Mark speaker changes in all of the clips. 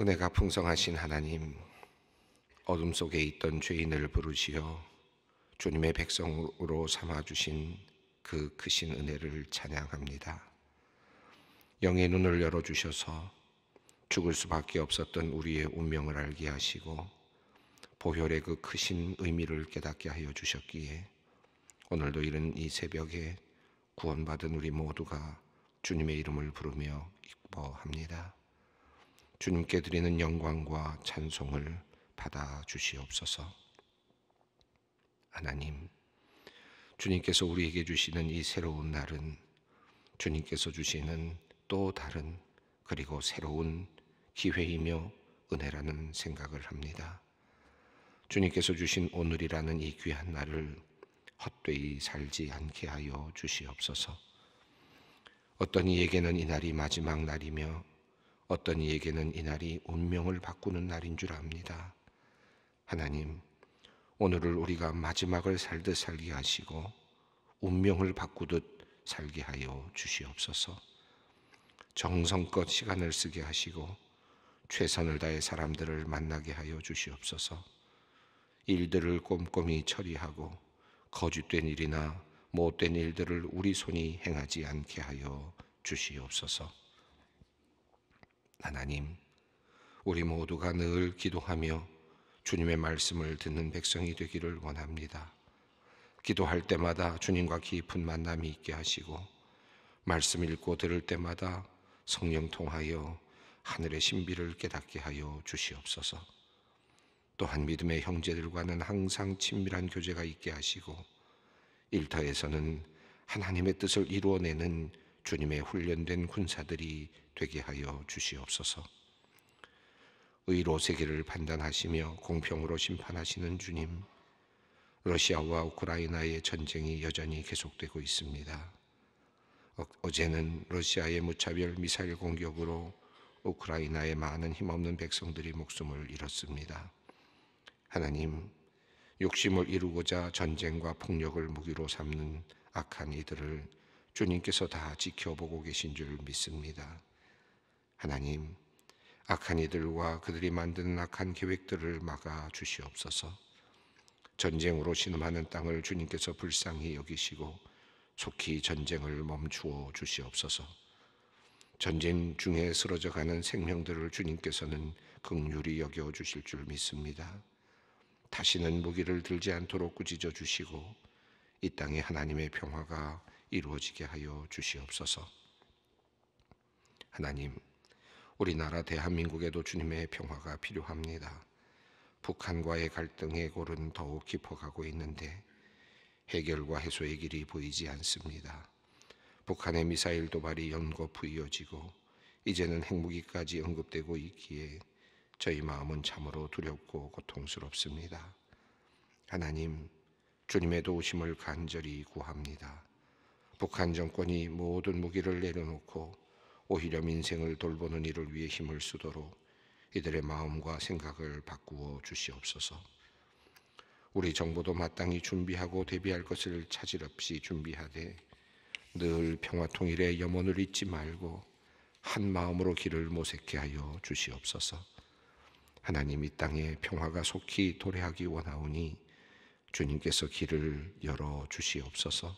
Speaker 1: 은혜가 풍성하신 하나님, 어둠 속에 있던 죄인을 부르시어 주님의 백성으로 삼아주신 그 크신 은혜를 찬양합니다. 영의 눈을 열어주셔서 죽을 수밖에 없었던 우리의 운명을 알게 하시고 보혈의 그 크신 의미를 깨닫게 하여 주셨기에 오늘도 이른 이 새벽에 구원받은 우리 모두가 주님의 이름을 부르며 기뻐합니다. 주님께 드리는 영광과 찬송을 받아 주시옵소서. 하나님, 주님께서 우리에게 주시는 이 새로운 날은 주님께서 주시는 또 다른 그리고 새로운 기회이며 은혜라는 생각을 합니다. 주님께서 주신 오늘이라는 이 귀한 날을 헛되이 살지 않게 하여 주시옵소서. 어떤 이에게는 이 날이 마지막 날이며 어떤 이에게는 이날이 운명을 바꾸는 날인 줄 압니다. 하나님, 오늘을 우리가 마지막을 살듯 살게 하시고 운명을 바꾸듯 살게 하여 주시옵소서. 정성껏 시간을 쓰게 하시고 최선을 다해 사람들을 만나게 하여 주시옵소서. 일들을 꼼꼼히 처리하고 거짓된 일이나 못된 일들을 우리 손이 행하지 않게 하여 주시옵소서. 하나님, 우리 모두가 늘 기도하며 주님의 말씀을 듣는 백성이 되기를 원합니다. 기도할 때마다 주님과 깊은 만남이 있게 하시고 말씀 읽고 들을 때마다 성령 통하여 하늘의 신비를 깨닫게 하여 주시옵소서. 또한 믿음의 형제들과는 항상 친밀한 교제가 있게 하시고 일터에서는 하나님의 뜻을 이루어내는 주님의 훈련된 군사들이 되게 하여 주시옵소서. 의로 세계를 판단하시며 공평으로 심판하시는 주님, 러시아와 우크라이나의 전쟁이 여전히 계속되고 있습니다. 어, 어제는 러시아의 무차별 미사일 공격으로 우크라이나의 많은 힘없는 백성들이 목숨을 잃었습니다. 하나님, 욕심을 이루고자 전쟁과 폭력을 무기로 삼는 악한 이들을 주님께서 다 지켜보고 계신 줄 믿습니다. 하나님, 악한 이들과 그들이 만드는 악한 계획들을 막아 주시옵소서. 전쟁으로 신음하는 땅을 주님께서 불쌍히 여기시고 속히 전쟁을 멈추어 주시옵소서. 전쟁 중에 쓰러져 가는 생명들을 주님께서는 극률이 여겨 주실 줄 믿습니다. 다시는 무기를 들지 않도록 꾸짖어 주시고 이 땅에 하나님의 평화가 이루어지게 하여 주시옵소서. 하나님, 우리나라 대한민국에도 주님의 평화가 필요합니다. 북한과의 갈등의 골은 더욱 깊어가고 있는데 해결과 해소의 길이 보이지 않습니다. 북한의 미사일 도발이 연거푸 이어지고 이제는 핵무기까지 언급되고 있기에 저희 마음은 참으로 두렵고 고통스럽습니다. 하나님, 주님의 도우심을 간절히 구합니다. 북한 정권이 모든 무기를 내려놓고 오히려 민생을 돌보는 일을 위해 힘을 쓰도록 이들의 마음과 생각을 바꾸어 주시옵소서. 우리 정부도 마땅히 준비하고 대비할 것을 차질 없이 준비하되 늘 평화 통일의 염원을 잊지 말고 한 마음으로 길을 모색케 하여 주시옵소서. 하나님 이 땅에 평화가 속히 도래하기 원하오니 주님께서 길을 열어 주시옵소서.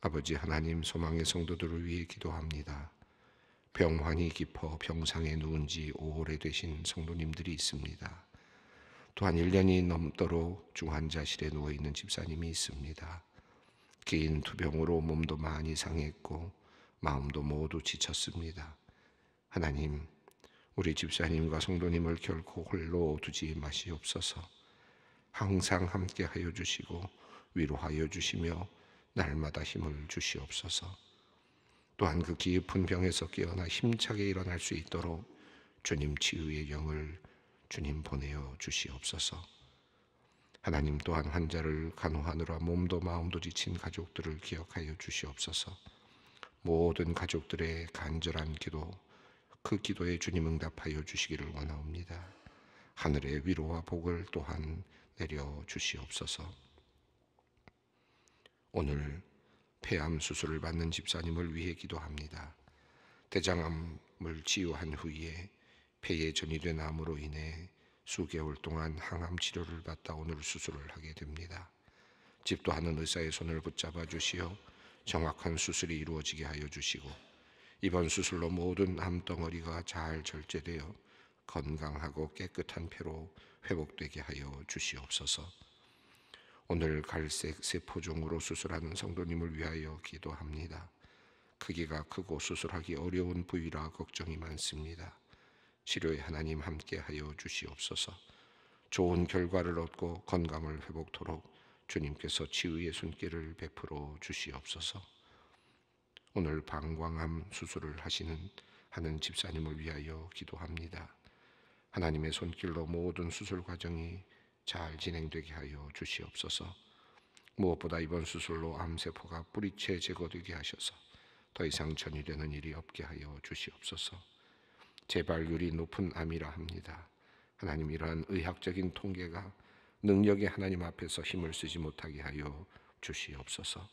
Speaker 1: 아버지 하나님 소망의 성도들을 위해 기도합니다. 병환이 깊어 병상에 누운 지 오래되신 성도님들이 있습니다. 또한 1년이 넘도록 중환자실에 누워 있는 집사님이 있습니다. 긴 투병으로 몸도 많이 상했고 마음도 모두 지쳤습니다. 하나님, 우리 집사님과 성도님을 결코 홀로 두지 마시옵소서. 항상 함께하여 주시고 위로하여 주시며 날마다 힘을 주시옵소서. 또한 그 깊은 병에서 깨어나 힘차게 일어날 수 있도록 주님 치유의 영을 주님 보내어 주시옵소서. 하나님 또한 환자를 간호하느라 몸도 마음도 지친 가족들을 기억하여 주시옵소서. 모든 가족들의 간절한 기도, 그 기도에 주님 응답하여 주시기를 원하옵니다. 하늘의 위로와 복을 또한 내려 주시옵소서. 오늘 폐암 수술을 받는 집사님을 위해 기도합니다. 대장암을 치유한 후에 폐에 전이된 암으로 인해 수개월 동안 항암 치료를 받다 오늘 수술을 하게 됩니다. 집도 하는 의사의 손을 붙잡아 주시어 정확한 수술이 이루어지게 하여 주시고 이번 수술로 모든 암 덩어리가 잘 절제되어 건강하고 깨끗한 폐로 회복되게 하여 주시옵소서. 오늘 갈색 세포종으로 수술하는 성도님을 위하여 기도합니다. 크기가 크고 수술하기 어려운 부위라 걱정이 많습니다. 치료에 하나님 함께하여 주시옵소서. 좋은 결과를 얻고 건강을 회복토록 주님께서 치유의 손길을 베풀어 주시옵소서. 오늘 방광암 수술을 하시는 하는 집사님을 위하여 기도합니다. 하나님의 손길로 모든 수술 과정이 잘 진행되게 하여 주시옵소서. 무엇보다 이번 수술로 암세포가 뿌리채 제거되게 하셔서 더 이상 전이되는 일이 없게 하여 주시옵소서. 재발률이 높은 암이라 합니다. 하나님 이러한 의학적인 통계가 능력이 하나님 앞에서 힘을 쓰지 못하게 하여 주시옵소서.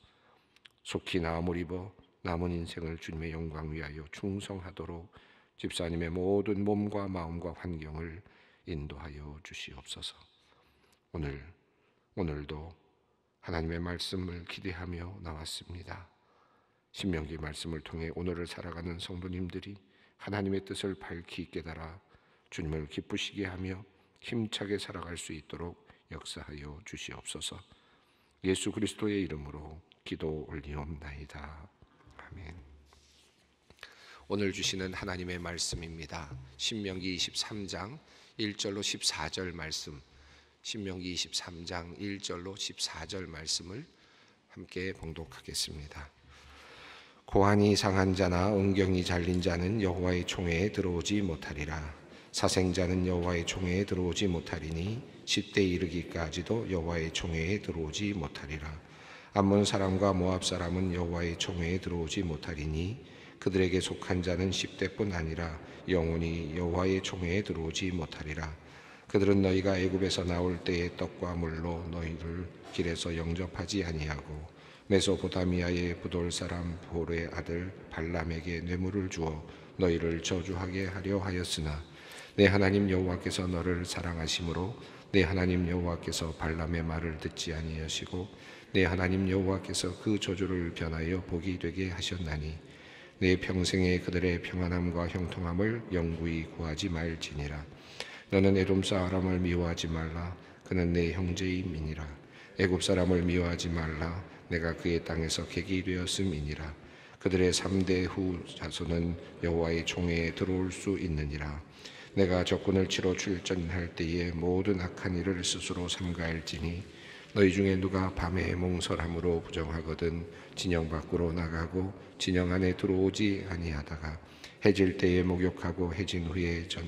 Speaker 1: 속히 나음을 입어 남은 인생을 주님의 영광 위하여 충성하도록 집사님의 모든 몸과 마음과 환경을 인도하여 주시옵소서. 오늘 오늘도 하나님의 말씀을 기대하며 나왔습니다. 신명기 말씀을 통해 오늘을 살아가는 성도님들이 하나님의 뜻을 밝히 깨달아 주님을 기쁘시게 하며 힘차게 살아갈 수 있도록 역사하여 주시옵소서. 예수 그리스도의 이름으로 기도 올리옵나이다. 아멘. 오늘 주시는 하나님의 말씀입니다. 신명기 23장 1절로 14절 말씀 신명기 23장 1절로 14절 말씀을 함께 봉독하겠습니다. 고환이 상한 자나 은경이 잘린 자는 여호와의 총회에 들어오지 못하리라. 사생자는 여호와의 총회에 들어오지 못하리니 10대 이르기까지도 여호와의 총회에 들어오지 못하리라. 암몬 사람과 모압 사람은 여호와의 총회에 들어오지 못하리니 그들에게 속한 자는 10대뿐 아니라 영원히 여호와의 총회에 들어오지 못하리라. 그들은 너희가 애굽에서 나올 때에 떡과 물로 너희를 길에서 영접하지 아니하고 메소포타미아의 부돌 사람 보르의 아들 발람에게 뇌물을 주어 너희를 저주하게 하려 하였으나 내 하나님 여호와께서 너를 사랑하심으로 내 하나님 여호와께서 발람의 말을 듣지 아니하시고 내 하나님 여호와께서 그 저주를 변하여 복이 되게 하셨나니 내 평생에 그들의 평안함과 형통함을 영구히 구하지 말지니라 너는 애돔 사람을 미워하지 말라. 그는 내 형제임이니라. 애굽 사람을 미워하지 말라. 내가 그의 땅에서 객이 되었음이니라. 그들의 3대 후 자손은 여호와의 총에 들어올 수 있느니라. 내가 적군을 치러 출전할 때에 모든 악한 일을 스스로 삼가할지니 너희 중에 누가 밤에 몽설함으로 부정하거든 진영 밖으로 나가고 진영 안에 들어오지 아니하다가 해질 때에 목욕하고 해진 후에 전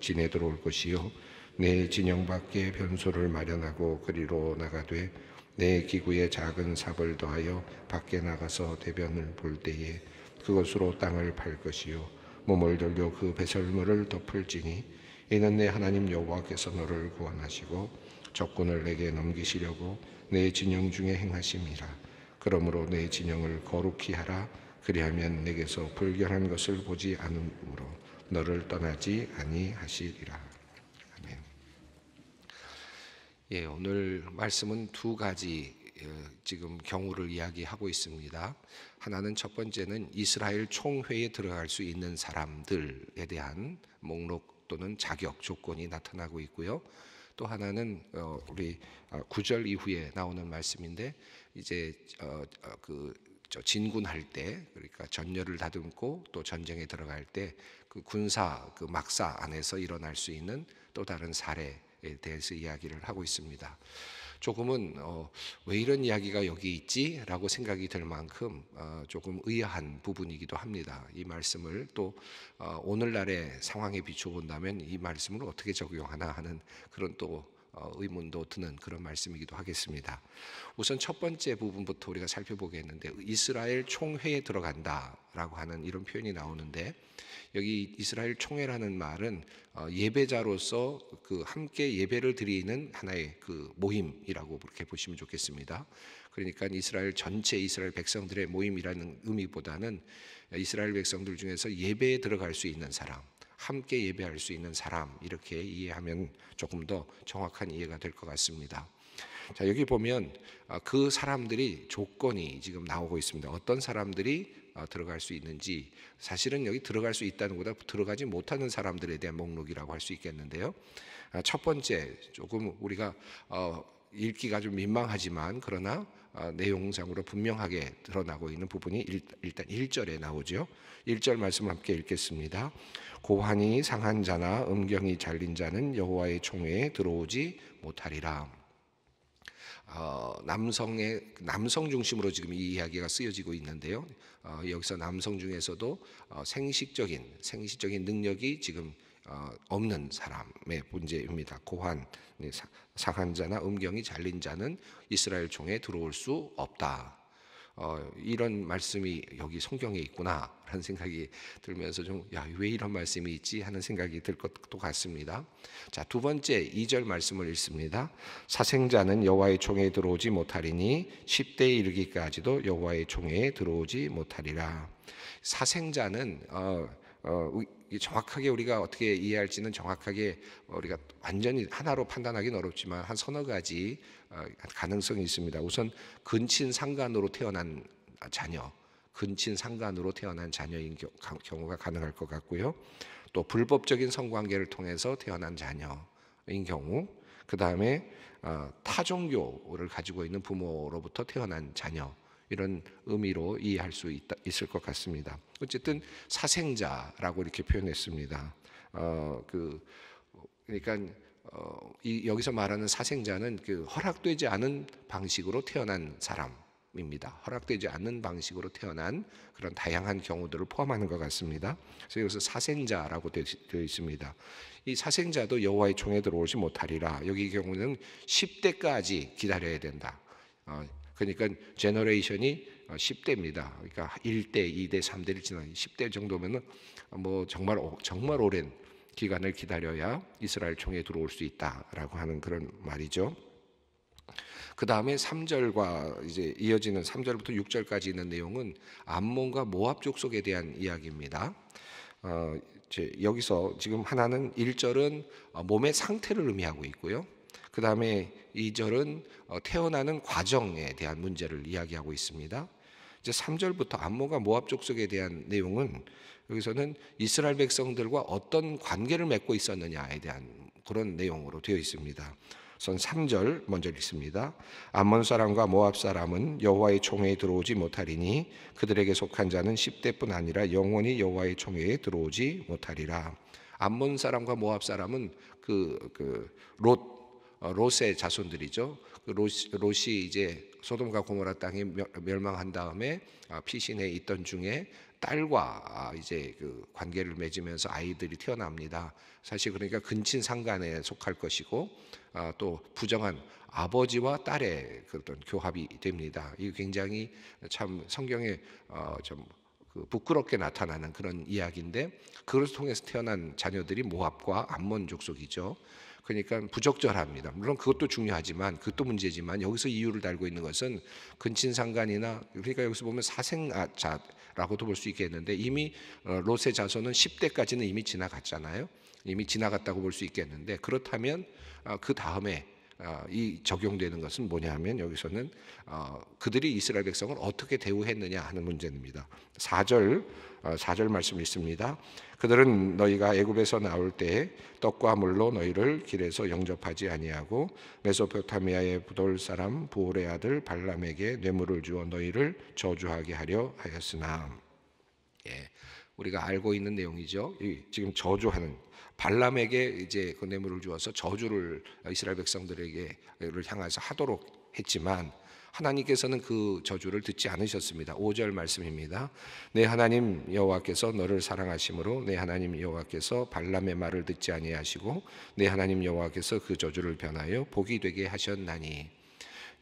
Speaker 1: 지내 들어올 것이요 내 진영 밖에 변소를 마련하고 그리로 나가되 내 기구에 작은 삽을 더하여 밖에 나가서 대변을 볼 때에 그것으로 땅을 팔 것이요 몸을 돌려 그 배설물을 덮을지니 이는 내 하나님 여호와께서 너를 구원하시고 적군을 내게 넘기시려고 내 진영 중에 행하심이라 그러므로 내 진영을 거룩히 하라 그리하면 내게서 불결한 것을 보지 않으므로 너를 떠나지 아니하시리라. 아멘. 예, 오늘 말씀은 두 가지 어, 지금 경우를 이야기하고 있습니다. 하나는 첫 번째는 이스라엘 총회에 들어갈 수 있는 사람들에 대한 목록 또는 자격 조건이 나타나고 있고요. 또 하나는 어, 우리 어, 구절 이후에 나오는 말씀인데 이제 그 진군할 때 그러니까 전열을 다듬고 또 전쟁에 들어갈 때그 군사 그 막사 안에서 일어날 수 있는 또 다른 사례에 대해서 이야기를 하고 있습니다. 조금은 어, 왜 이런 이야기가 여기 있지라고 생각이 들 만큼 어, 조금 의아한 부분이기도 합니다. 이 말씀을 또 어, 오늘날의 상황에 비춰본다면 이 말씀을 어떻게 적용하나 하는 그런 또 어, 의문도 드는 그런 말씀이기도 하겠습니다. 우선 첫 번째 부분부터 우리가 살펴보겠는데 이스라엘 총회에 들어간다라고 하는 이런 표현이 나오는데 여기 이스라엘 총회라는 말은 어, 예배자로서 그 함께 예배를 드리는 하나의 그 모임이라고 그렇게 보시면 좋겠습니다. 그러니까 이스라엘 전체 이스라엘 백성들의 모임이라는 의미보다는 이스라엘 백성들 중에서 예배에 들어갈 수 있는 사람, 함께 예배할 수 있는 사람 이렇게 이해하면 조금 더 정확한 이해가 될 것 같습니다. 자, 여기 보면 아, 그 사람들이 조건이 지금 나오고 있습니다. 어떤 사람들이 아, 들어갈 수 있는지 사실은 여기 들어갈 수 있다는 것보다 들어가지 못하는 사람들에 대한 목록이라고 할 수 있겠는데요. 아, 첫 번째 조금 우리가 어 읽기가 좀 민망하지만 그러나 아, 내용상으로 분명하게 드러나고 있는 부분이 일단 1절에 나오죠. 1절 말씀 함께 읽겠습니다. 고환이 상한 자나 음경이 잘린 자는 여호와의 총회에 들어오지 못하리라. 어, 남성의 남성 중심으로 지금 이 이야기가 쓰여지고 있는데요. 어, 여기서 남성 중에서도 어, 생식적인 생식적인 능력이 지금 어, 없는 사람의 문제입니다. 고환 상한 네, 자나 음경이 잘린 자는 이스라엘 종에 들어올 수 없다. 어, 이런 말씀이 여기 성경에 있구나라는 생각이 들면서 좀야왜 이런 말씀이 있지 하는 생각이 들 것도 같습니다. 자두 번째 2절 말씀을 읽습니다. 사생자는 여호와의 종에 들어오지 못하리니 10대에 이르기까지도 여호와의 종에 들어오지 못하리라. 사생자는 어, 어, 정확하게 우리가 어떻게 이해할지는 정확하게 뭐 우리가 완전히 하나로 판단하기는 어렵지만 한 서너 가지 어, 가능성이 있습니다. 우선 근친 상간으로 태어난 자녀, 근친 상간으로 태어난 자녀인 경우가 가능할 것 같고요. 또 불법적인 성관계를 통해서 태어난 자녀인 경우, 그 다음에 어, 타종교를 가지고 있는 부모로부터 태어난 자녀, 이런 의미로 이해할 수 있다, 있을 것 같습니다. 어쨌든 사생자라고 이렇게 표현했습니다. 어, 그, 그러니까 어, 이, 여기서 말하는 사생자는 그 허락되지 않은 방식으로 태어난 사람입니다. 허락되지 않는 방식으로 태어난 그런 다양한 경우들을 포함하는 것 같습니다. 그래서 여기서 사생자라고 되어 있습니다. 이 사생자도 여호와의 종에 들어오지 못하리라. 여기 경우는 10대까지 기다려야 된다. 어, 그러니까 제너레이션이 10대입니다. 어, 그러니까 1대, 2대, 3대를 지난 10대 정도면은 뭐 정말 정말 오랜 기간을 기다려야 이스라엘 총에 들어올 수 있다라고 하는 그런 말이죠. 그 다음에 3절과 이제 이어지는 3절부터 6절까지 있는 내용은 암몬과 모압 족속에 대한 이야기입니다. 어, 여기서 지금 하나는 1절은 어, 몸의 상태를 의미하고 있고요. 그 다음에 2절은 어, 태어나는 과정에 대한 문제를 이야기하고 있습니다. 이제 3절부터 암모가 모압 족속에 대한 내용은 여기서는 이스라엘 백성들과 어떤 관계를 맺고 있었느냐에 대한 그런 내용으로 되어 있습니다. 선 3절 먼저 읽습니다. 암몬 사람과 모압 사람은 여호와의 총회에 들어오지 못하리니 그들에게 속한 자는 10대뿐 아니라 영원히 여호와의 총회에 들어오지 못하리라. 암몬 사람과 모압 사람은 그롯 그 로세 어, 자손들이죠. 로시 그 이제 소돔과 고모라 땅이 멸망한 다음에 아, 피신해 있던 중에 딸과 아, 이제 그 관계를 맺으면서 아이들이 태어납니다. 사실 그러니까 근친 상간에 속할 것이고 아, 또 부정한 아버지와 딸의 그런 교합이 됩니다. 이 굉장히 참 성경에 어, 좀 그 부끄럽게 나타나는 그런 이야기인데 그걸 통해서 태어난 자녀들이 모압과 암몬 족속이죠. 그러니까 부적절합니다. 물론 그것도 중요하지만 그것도 문제지만 여기서 이유를 달고 있는 것은 근친상간이나 그러니까 여기서 보면 사생아자라고도 볼 수 있겠는데 이미 로세 어, 자손은 10대까지는 이미 지나갔잖아요. 이미 지나갔다고 볼 수 있겠는데 그렇다면 어, 그 다음에 어, 이 적용되는 것은 뭐냐 하면 여기서는 그들이 이스라엘 백성을 어떻게 대우했느냐 하는 문제입니다. 4절 4절 어, 말씀이 있습니다. 그들은 너희가 애굽에서 나올 때 떡과 물로 너희를 길에서 영접하지 아니하고 메소포타미아의 부돌 사람 부올의 아들 발람에게 뇌물을 주어 너희를 저주하게 하려 하였으나 예. 우리가 알고 있는 내용이죠. 지금 저주하는 발람에게 이제 그 뇌물을 주어서 저주를 이스라엘 백성들에게를 향해서 하도록 했지만 하나님께서는 그 저주를 듣지 않으셨습니다. 5절 말씀입니다. 내 하나님 여호와께서 너를 사랑하심으로 내 하나님 여호와께서 발람의 말을 듣지 아니하시고 내 하나님 여호와께서 그 저주를 변하여 복이 되게 하셨나니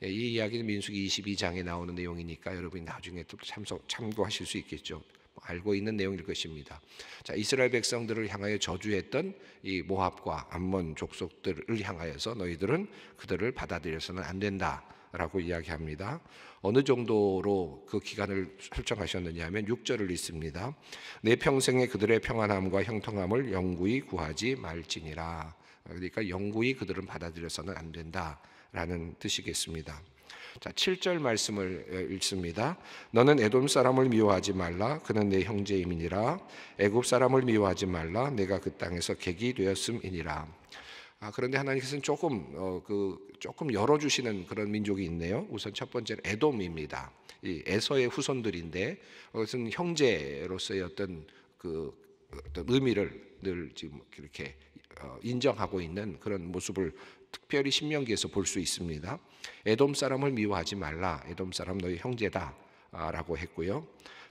Speaker 1: 예, 이 이야기는 민수기 22장에 나오는 내용이니까 여러분이 나중에 참석, 참고하실 수 있겠죠. 뭐 알고 있는 내용일 것입니다. 자, 이스라엘 백성들을 향하여 저주했던 이 모압과 암몬 족속들을 향하여서 너희들은 그들을 받아들여서는 안 된다. 라고 이야기합니다. 어느 정도로 그 기간을 설정하셨느냐 하면 6절을 읽습니다. 내 평생에 그들의 평안함과 형통함을 영구히 구하지 말지니라. 그러니까 영구히 그들은 받아들여서는 안 된다라는 뜻이겠습니다. 자, 7절 말씀을 읽습니다. 너는 에돔 사람을 미워하지 말라. 그는 내 형제임이니라. 애굽 사람을 미워하지 말라. 내가 그 땅에서 객이 되었음이니라. 아, 그런데 하나님께서는 조금 어, 그 조금 열어 주시는 그런 민족이 있네요. 우선 첫 번째는 에돔입니다. 이 에서의 후손들인데 어, 그것은 형제로서의 어떤 그 어떤 의미를 늘 지금 이렇게 어, 인정하고 있는 그런 모습을 특별히 신명기에서 볼 수 있습니다. 에돔 사람을 미워하지 말라. 에돔 사람 너희 형제다라고 아, 했고요.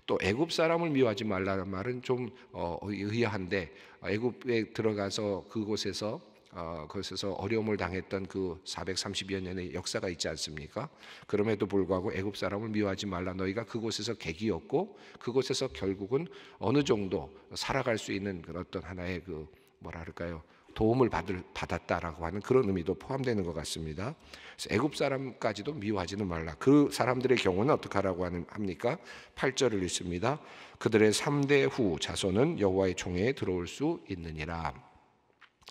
Speaker 1: 또 애굽 사람을 미워하지 말라는 말은 좀 어, 의아한데 애굽에 들어가서 그곳에서 어, 그것에서 어려움을 당했던 그 430여 년의 역사가 있지 않습니까? 그럼에도 불구하고 애굽 사람을 미워하지 말라 너희가 그곳에서 계기였고 그곳에서 결국은 어느 정도 살아갈 수 있는 그런 어떤 하나의 그뭐랄까요 도움을 받을 받았다라고 하는 그런 의미도 포함되는 것 같습니다. 애굽 사람까지도 미워하지는 말라. 그 사람들의 경우는 어떡 하라고 하는 합니까? 8절을 읽습니다. 그들의 3대 후 자손은 여호와의 총에 들어올 수 있느니라.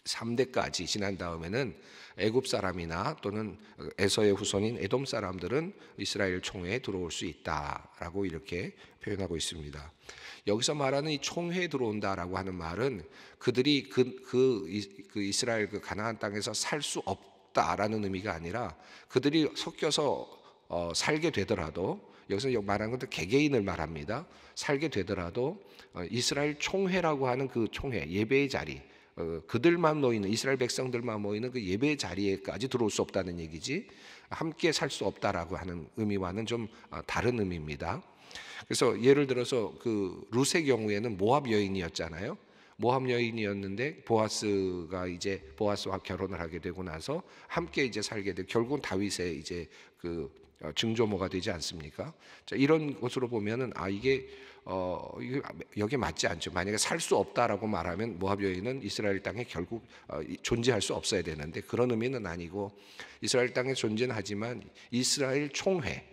Speaker 1: 3대까지 지난 다음에는 애굽 사람이나 또는 에서의 후손인 에돔 사람들은 이스라엘 총회에 들어올 수 있다라고 이렇게 표현하고 있습니다. 여기서 말하는 이 총회에 들어온다라고 하는 말은 그들이 그, 그, 그 이스라엘 그 가나안 땅에서 살 수 없다라는 의미가 아니라 그들이 섞여서 어, 살게 되더라도 여기서 말하는 것도 개개인을 말합니다. 살게 되더라도 어, 이스라엘 총회라고 하는 그 총회 예배의 자리 어, 그들만 모이는 이스라엘 백성들만 모이는 그 예배 자리에까지 들어올 수 없다는 얘기지 함께 살 수 없다라고 하는 의미와는 좀 어, 다른 의미입니다. 그래서 예를 들어서 그 루세 경우에는 모압 여인이었잖아요. 모함 여인이었는데 보아스가 이제 보아스와 결혼을 하게 되고 나서 함께 이제 살게 돼 결국은 다윗의 이제 그 어, 증조모가 되지 않습니까? 자, 이런 것으로 보면은 아 이게 어, 여기에 맞지 않죠. 만약에 살 수 없다라고 말하면 모압 여인은 이스라엘 땅에 결국 어, 존재할 수 없어야 되는데 그런 의미는 아니고 이스라엘 땅에 존재는 하지만 이스라엘 총회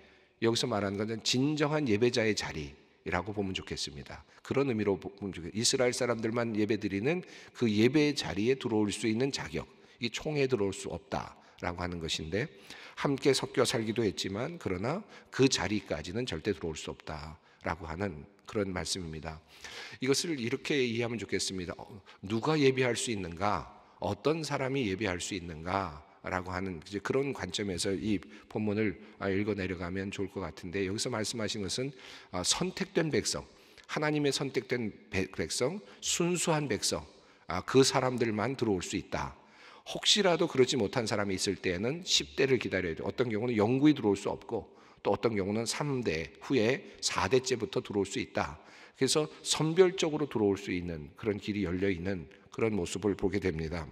Speaker 1: 여기서 말하는 것은 진정한 예배자의 자리. 라고 보면 좋겠습니다. 그런 의미로 보면 좋겠 이스라엘 사람들만 예배드리는 그 예배 자리에 들어올 수 있는 자격, 이 총회에 들어올 수 없다라고 하는 것인데 함께 섞여 살기도 했지만 그러나 그 자리까지는 절대 들어올 수 없다라고 하는 그런 말씀입니다. 이것을 이렇게 이해하면 좋겠습니다. 어, 누가 예비할 수 있는가? 어떤 사람이 예비할 수 있는가? 라고 하는 그런 관점에서 이 본문을 아, 읽어 내려가면 좋을 것 같은데 여기서 말씀하신 것은 아, 선택된 백성, 하나님의 선택된 백성, 순수한 백성, 아, 그 사람들만 들어올 수 있다. 혹시라도 그러지 못한 사람이 있을 때에는 10대를 기다려야 돼 어떤 경우는 영구히 들어올 수 없고 또 어떤 경우는 3대 후에 4대째부터 들어올 수 있다. 그래서 선별적으로 들어올 수 있는 그런 길이 열려 있는 그런 모습을 보게 됩니다.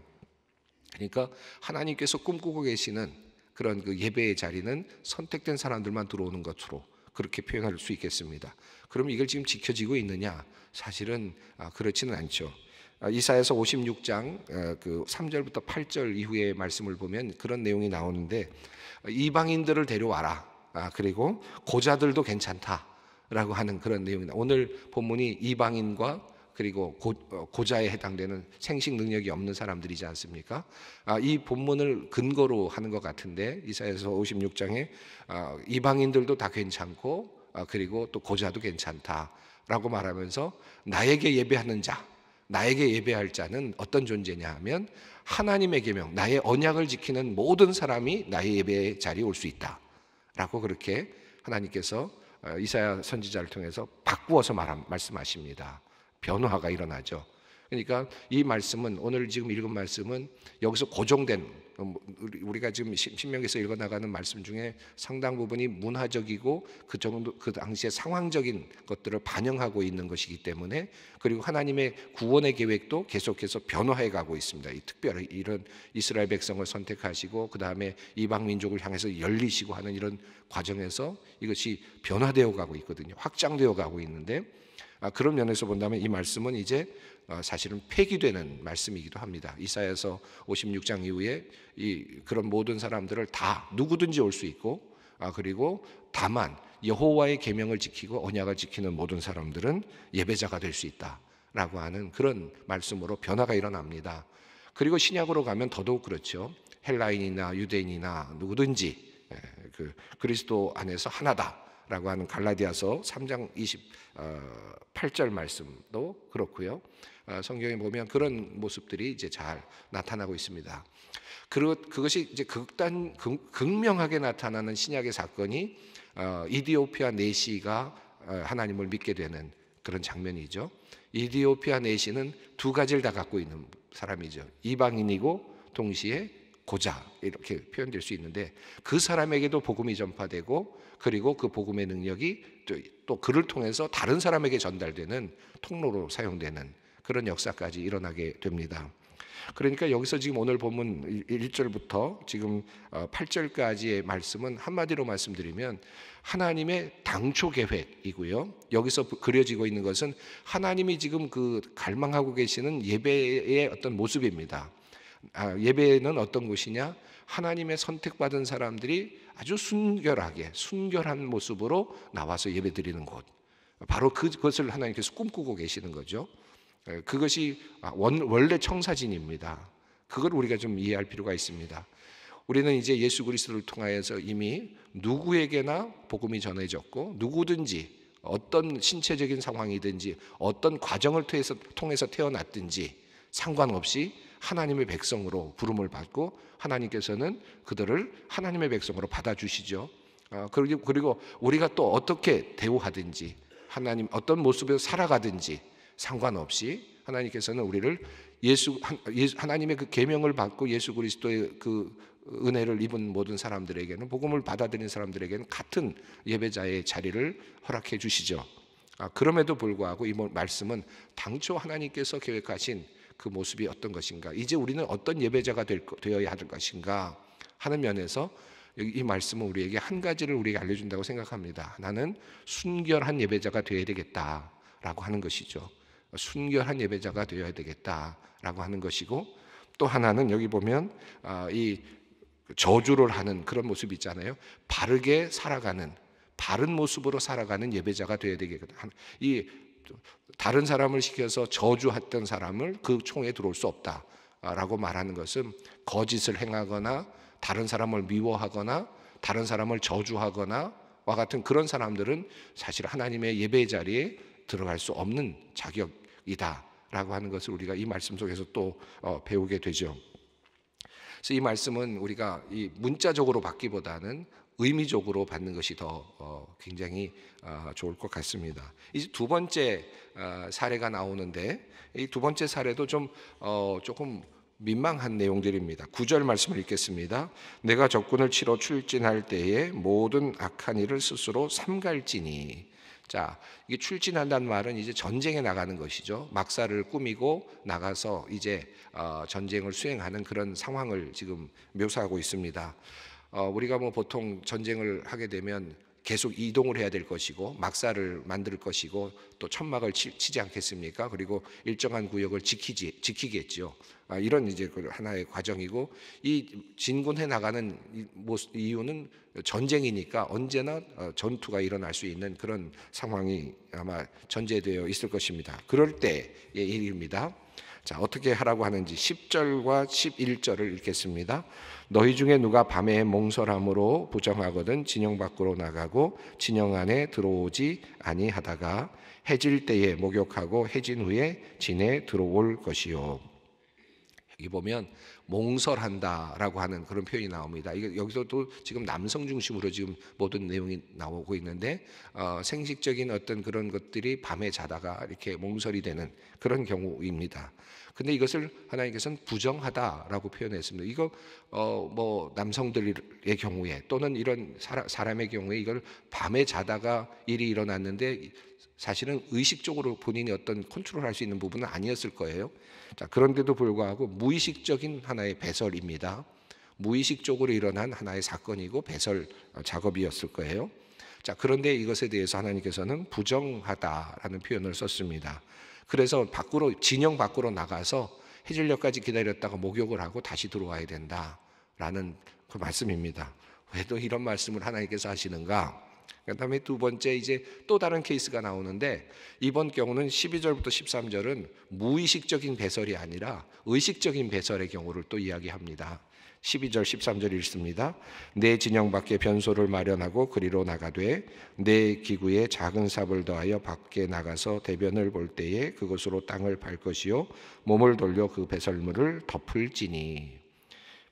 Speaker 1: 그러니까 하나님께서 꿈꾸고 계시는 그런 그 예배의 자리는 선택된 사람들만 들어오는 것으로 그렇게 표현할 수 있겠습니다. 그럼 이걸 지금 지켜지고 있느냐? 사실은 아, 그렇지는 않죠. 아, 이사에서 56장 아, 그 3절부터 8절 이후의 말씀을 보면 그런 내용이 나오는데 이방인들을 데려와라. 아, 그리고 고자들도 괜찮다라고 하는 그런 내용입니다. 오늘 본문이 이방인과 그리고 고, 어, 자에 해당되는 생식 능력이 없는 사람들이지 않습니까? 아, 이 본문을 근거로 하는 것 같은데 이사에서 56장에 아, 이방인들도 다 괜찮고 아, 그리고 또 고자도 괜찮다라고 말하면서 나에게 예배하는 자, 나에게 예배할 자는 어떤 존재냐 하면 하나님의 계명, 나의 언약을 지키는 모든 사람이 나의 예배 자리에 올 수 있다. 라고 그렇게 하나님께서 어, 이사야 선지자를 통해서 바꾸어서 말한, 말씀하십니다. 변화가 일어나죠. 그러니까 이 말씀은 오늘 지금 읽은 말씀은 여기서 고정된 어, 뭐, 우리가 지금 신명기에서 읽어 나가는 말씀 중에 상당 부분이 문화적이고 그 정도 그 당시의 상황적인 것들을 반영하고 있는 것이기 때문에 그리고 하나님의 구원의 계획도 계속해서 변화해 가고 있습니다. 이 특별히 이런 이스라엘 백성을 선택하시고 그다음에 이방 민족을 향해서 열리시고 하는 이런 과정에서 이것이 변화되어 가고 있거든요. 확장되어 가고 있는데 아, 그런 면에서 본다면 이 말씀은 이제 어, 사실은 폐기되는 말씀이기도 합니다. 이사야서 56장 이후에 이 그런 모든 사람들을 다 누구든지 올 수 있고 아 그리고 다만 여호와의 계명을 지키고 언약을 지키는 모든 사람들은 예배자가 될 수 있다라고 하는 그런 말씀으로 변화가 일어납니다. 그리고 신약으로 가면 더더욱 그렇죠. 헬라인이나 유대인이나 누구든지 예, 그 그리스도 안에서 하나다. 라고 하는 갈라디아서 3장 28절 어, 말씀도 그렇고요. 어, 성경에 보면 그런 모습들이 이제 잘 나타나고 있습니다. 그것이 이제 극단 극명하게 나타나는 신약의 사건이 어, 이디오피아 내시가 하나님을 믿게 되는 그런 장면이죠. 이디오피아 내시는 두 가지를 다 갖고 있는 사람이죠. 이방인이고 동시에 고자 이렇게 표현될 수 있는데 그 사람에게도 복음이 전파되고 그리고 그 복음의 능력이 또, 또 그를 통해서 다른 사람에게 전달되는 통로로 사용되는 그런 역사까지 일어나게 됩니다. 그러니까 여기서 지금 오늘 본문 1절부터 지금 8절까지의 어, 말씀은 한마디로 말씀드리면 하나님의 당초 계획이고요. 여기서 그려지고 있는 것은 하나님이 지금 그 갈망하고 계시는 예배의 어떤 모습입니다. 아, 예배는 어떤 곳이냐? 하나님의 선택받은 사람들이 아주 순결하게 순결한 모습으로 나와서 예배드리는 곳. 바로 그, 그것을 하나님께서 꿈꾸고 계시는 거죠. 그것이 아, 원, 원래 청사진입니다. 그걸 우리가 좀 이해할 필요가 있습니다. 우리는 이제 예수 그리스도를 통하여서 이미 누구에게나 복음이 전해졌고 누구든지 어떤 신체적인 상황이든지 어떤 과정을 통해서, 통해서 태어났든지 상관없이 하나님의 백성으로 부름을 받고 하나님께서는 그들을 하나님의 백성으로 받아주시죠. 아, 그리고 우리가 또 어떻게 대우하든지 하나님 어떤 모습에서 살아가든지 상관없이 하나님께서는 우리를 예수 하나님의 그 계명을 받고 예수 그리스도의 그 은혜를 입은 모든 사람들에게는 복음을 받아들인 사람들에게는 같은 예배자의 자리를 허락해 주시죠. 아, 그럼에도 불구하고 이 뭐, 말씀은 당초 하나님께서 계획하신 그 모습이 어떤 것인가? 이제 우리는 어떤 예배자가 될, 되어야 하 것인가? 하는 면에서 이 말씀은 우리에게 한 가지를 우리에게 알려준다고 생각합니다. 나는 순결한 예배자가 되어야 되겠다라고 하는 것이죠. 순결한 예배자가 되어야 되겠다라고 하는 것이고 또 하나는 여기 보면 아, 이 저주를 하는 그런 모습이 있잖아요. 바르게 살아가는 바른 모습으로 살아가는 예배자가 되어야 되겠다. 이 다른 사람을 시켜서 저주했던 사람을 그 총에 들어올 수 없다라고 말하는 것은 거짓을 행하거나 다른 사람을 미워하거나 다른 사람을 저주하거나 와 같은 그런 사람들은 사실 하나님의 예배 자리에 들어갈 수 없는 자격이다라고 하는 것을 우리가 이 말씀 속에서 또 어, 배우게 되죠. 그래서 이 말씀은 우리가 이 문자적으로 받기보다는 의미적으로 받는 것이 더 어, 굉장히 아, 좋을 것 같습니다. 이제 두 번째 아, 사례가 나오는데 이 두 번째 사례도 좀 어, 조금 민망한 내용들입니다. 구절 말씀을 읽겠습니다. 내가 적군을 치러 출진할 때에 모든 악한 일을 스스로 삼갈지니. 자, 이게 출진한다는 말은 이제 전쟁에 나가는 것이죠. 막사를 꾸미고 나가서 이제 어, 전쟁을 수행하는 그런 상황을 지금 묘사하고 있습니다. 어, 우리가 뭐 보통 전쟁을 하게 되면 계속 이동을 해야 될 것이고 막사를 만들 것이고 또 천막을 치, 치지 않겠습니까? 그리고 일정한 구역을 지키지 지키겠죠. 아, 이런 이제 그 하나의 과정이고 이 진군해 나가는 이유는 전쟁이니까 언제나 어, 전투가 일어날 수 있는 그런 상황이 아마 전제되어 있을 것입니다. 그럴 때의 일입니다. 자, 어떻게 하라고 하는지 10절과 11절을 읽겠습니다. 너희 중에 누가 밤에 몽설함으로 부정하거든 진영 밖으로 나가고 진영 안에 들어오지 아니하다가 해질 때에 목욕하고 해진 후에 진에 들어올 것이요. 여기 보면 몽설한다라고 하는 그런 표현이 나옵니다. 이게 여기서 또 지금 남성 중심으로 지금 모든 내용이 나오고 있는데 어, 생식적인 어떤 그런 것들이 밤에 자다가 이렇게 몽설이 되는 그런 경우입니다. 근데 이것을 하나님께서는 부정하다라고 표현했습니다. 이거 어, 뭐 남성들의 경우에 또는 이런 사람, 의 경우에 이걸 밤에 자다가 일이 일어났는데 사실은 의식적으로 본인이 어떤 컨트롤할 수 있는 부분은 아니었을 거예요. 자, 그런데도 불구하고 무의식적인 하나의 배설입니다. 무의식적으로 일어난 하나의 사건이고 배설 어, 작업이었을 거예요. 자, 그런데 이것에 대해서 하나님께서는 부정하다라는 표현을 썼습니다. 그래서 밖으로 진영 밖으로 나가서 해질녘까지 기다렸다가 목욕을 하고 다시 들어와야 된다라는 그 말씀입니다. 왜 또 이런 말씀을 하나님께서 하시는가? 그다음에 두 번째 이제 또 다른 케이스가 나오는데 이번 경우는 12절부터 13절은 무의식적인 배설이 아니라 의식적인 배설의 경우를 또 이야기합니다. 12절 13절 읽습니다. 내 진영 밖에 변소를 마련하고 그리로 나가되 내 기구에 작은 삽을 더하여 밖에 나가서 대변을 볼 때에 그것으로 땅을 밟 것이요 몸을 돌려 그 배설물을 덮을지니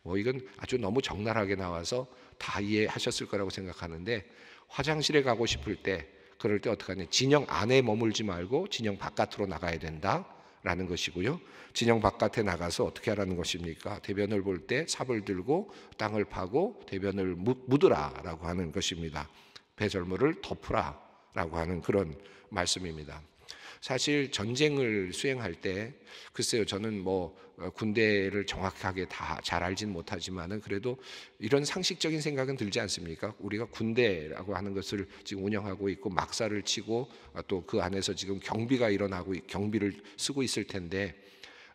Speaker 1: 뭐 이건 아주 너무 적나라하게 나와서 다 이해하셨을 거라고 생각하는데 화장실에 가고 싶을 때 그럴 때 어떻게 하냐 진영 안에 머물지 말고 진영 바깥으로 나가야 된다라는 것이고요. 진영 바깥에 나가서 어떻게 하라는 것입니까? 대변을 볼 때 삽을 들고 땅을 파고 대변을 묻으라라고 하는 것입니다. 배설물을 덮으라라고 하는 그런 말씀입니다. 사실 전쟁을 수행할 때 글쎄요 저는 뭐 어, 군대를 정확하게 다 잘 알진 못하지만은 그래도 이런 상식적인 생각은 들지 않습니까? 우리가 군대라고 하는 것을 지금 운영하고 있고 막사를 치고 어, 또그 안에서 지금 경비가 일어나고 경비를 쓰고 있을 텐데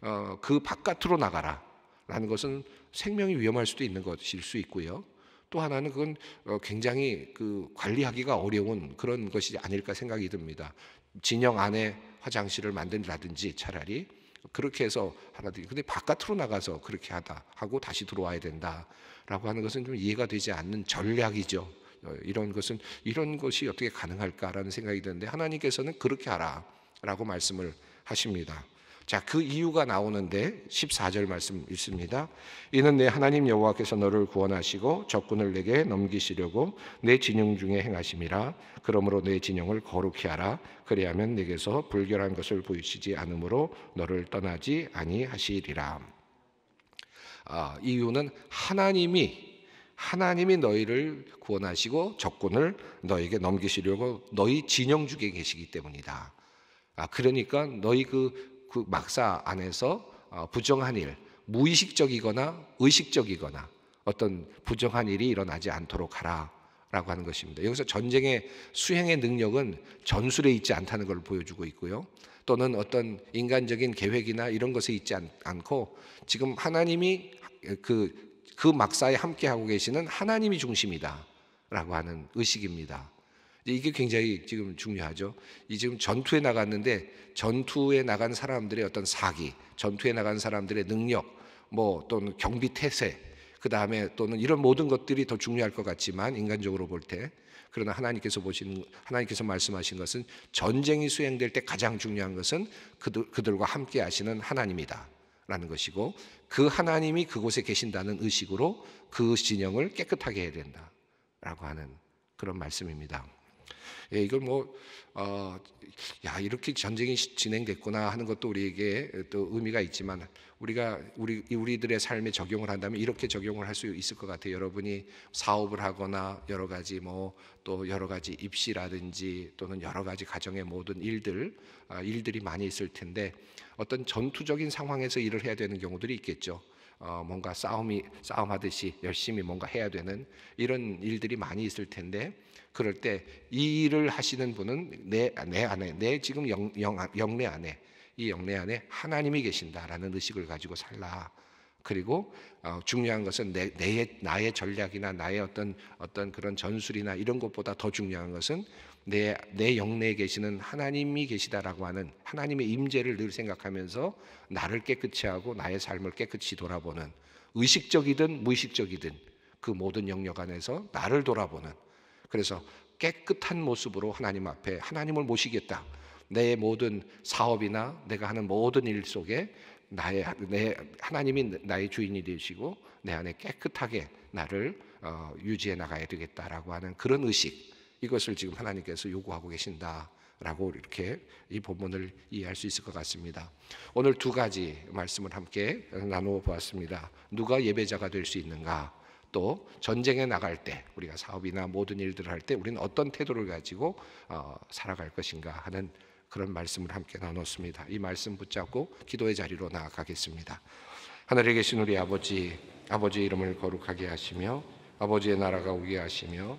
Speaker 1: 어, 그 바깥으로 나가라라는 것은 생명이 위험할 수도 있는 것일 수 있고요. 또 하나는 그건 어, 굉장히 그 관리하기가 어려운 그런 것이 아닐까 생각이 듭니다. 진영 안에 화장실을 만든다든지 차라리 그렇게 해서 하나들이 근데 바깥으로 나가서 그렇게 하다 하고 다시 들어와야 된다라고 하는 것은 좀 이해가 되지 않는 전략이죠. 어, 이런 것은 이런 것이 어떻게 가능할까라는 생각이 드는데 하나님께서는 그렇게 하라라고 말씀을 하십니다. 자, 그 이유가 나오는데 14절 말씀 있습니다. 이는 내 하나님 여호와께서 너를 구원하시고 적군을 내게 넘기시려고 내 진영 중에 행하심이라. 그러므로 내 진영을 거룩히 하라. 그리하면 내게서 불결한 것을 보이시지 않으므로 너를 떠나지 아니하시리라. 아, 이유는 하나님이 하나님이 너희를 구원하시고 적군을 너에게 넘기시려고 너희 진영 중에 계시기 때문이다. 아, 그러니까 너희 그그 막사 안에서 어, 부정한 일, 무의식적이거나 의식적이거나 어떤 부정한 일이 일어나지 않도록 하라. 라고 하는 것입니다. 여기서 전쟁의 수행의 능력은 전술에 있지 않다는 걸 보여주고 있고요. 또는 어떤 인간적인 계획이나 이런 것에 있지 않, 고 지금 하나님이 그, 그 막사에 함께 하고 계시는 하나님이 중심이다. 라고 하는 의식입니다. 이게 굉장히 지금 중요하죠. 이 지금 전투에 나갔는데 전투에 나간 사람들의 어떤 사기, 전투에 나간 사람들의 능력, 뭐 또는 경비 태세, 그 다음에 또는 이런 모든 것들이 더 중요할 것 같지만 인간적으로 볼 때. 그러나 하나님께서 보신 하나님께서 말씀하신 것은 전쟁이 수행될 때 가장 중요한 것은 그들, 그들과 함께 하시는 하나님이다. 라는 것이고 그 하나님이 그곳에 계신다는 의식으로 그 진영을 깨끗하게 해야 된다라고 하는 그런 말씀입니다. 예, 이걸 뭐, 어, 야, 이렇게 전쟁이 진행됐구나 하는 것도 우리에게 또 의미가 있지만 우리가, 우리, 우리들의 삶에 적용을 한다면 이렇게 적용을 할 수 있을 것 같아요. 여러분이 사업을 하거나 여러 가지 뭐 또 여러 가지 입시라든지 또는 여러 가지 가정의 모든 일들, 아, 일들이 많이 있을 텐데 어떤 전투적인 상황에서 일을 해야 되는 경우들이 있겠죠. 어, 뭔가 싸움이 싸움하듯이 열심히 뭔가 해야 되는 이런 일들이 많이 있을 텐데 그럴 때 이 일을 하시는 분은 내 내 안에 내 지금 영, 영 영내 안에 이 영내 안에 하나님이 계신다라는 의식을 가지고 살라. 그리고 어, 중요한 것은 내, 내 나의 전략이나 나의 어떤 어떤 그런 전술이나 이런 것보다 더 중요한 것은 내, 내 영내에 계시는 하나님이 계시다라고 하는 하나님의 임재를 늘 생각하면서 나를 깨끗이 하고 나의 삶을 깨끗이 돌아보는 의식적이든 무의식적이든 그 모든 영역 안에서 나를 돌아보는 그래서 깨끗한 모습으로 하나님 앞에 하나님을 모시겠다. 내 모든 사업이나 내가 하는 모든 일 속에 나의 내 하나님이 나의 주인이 되시고 내 안에 깨끗하게 나를 어, 유지해 나가야 되겠다라고 하는 그런 의식 이것을 지금 하나님께서 요구하고 계신다. 라고 이렇게 이 본문을 이해할 수 있을 것 같습니다. 오늘 두 가지 말씀을 함께 나누어 보았습니다. 누가 예배자가 될 수 있는가? 또 전쟁에 나갈 때 우리가 사업이나 모든 일들을 할 때 우리는 어떤 태도를 가지고 어, 살아갈 것인가 하는 그런 말씀을 함께 나눴습니다. 이 말씀 붙잡고 기도의 자리로 나아가겠습니다. 하늘에 계신 우리 아버지, 아버지 이름을 거룩하게 하시며 아버지의 나라가 오게 하시며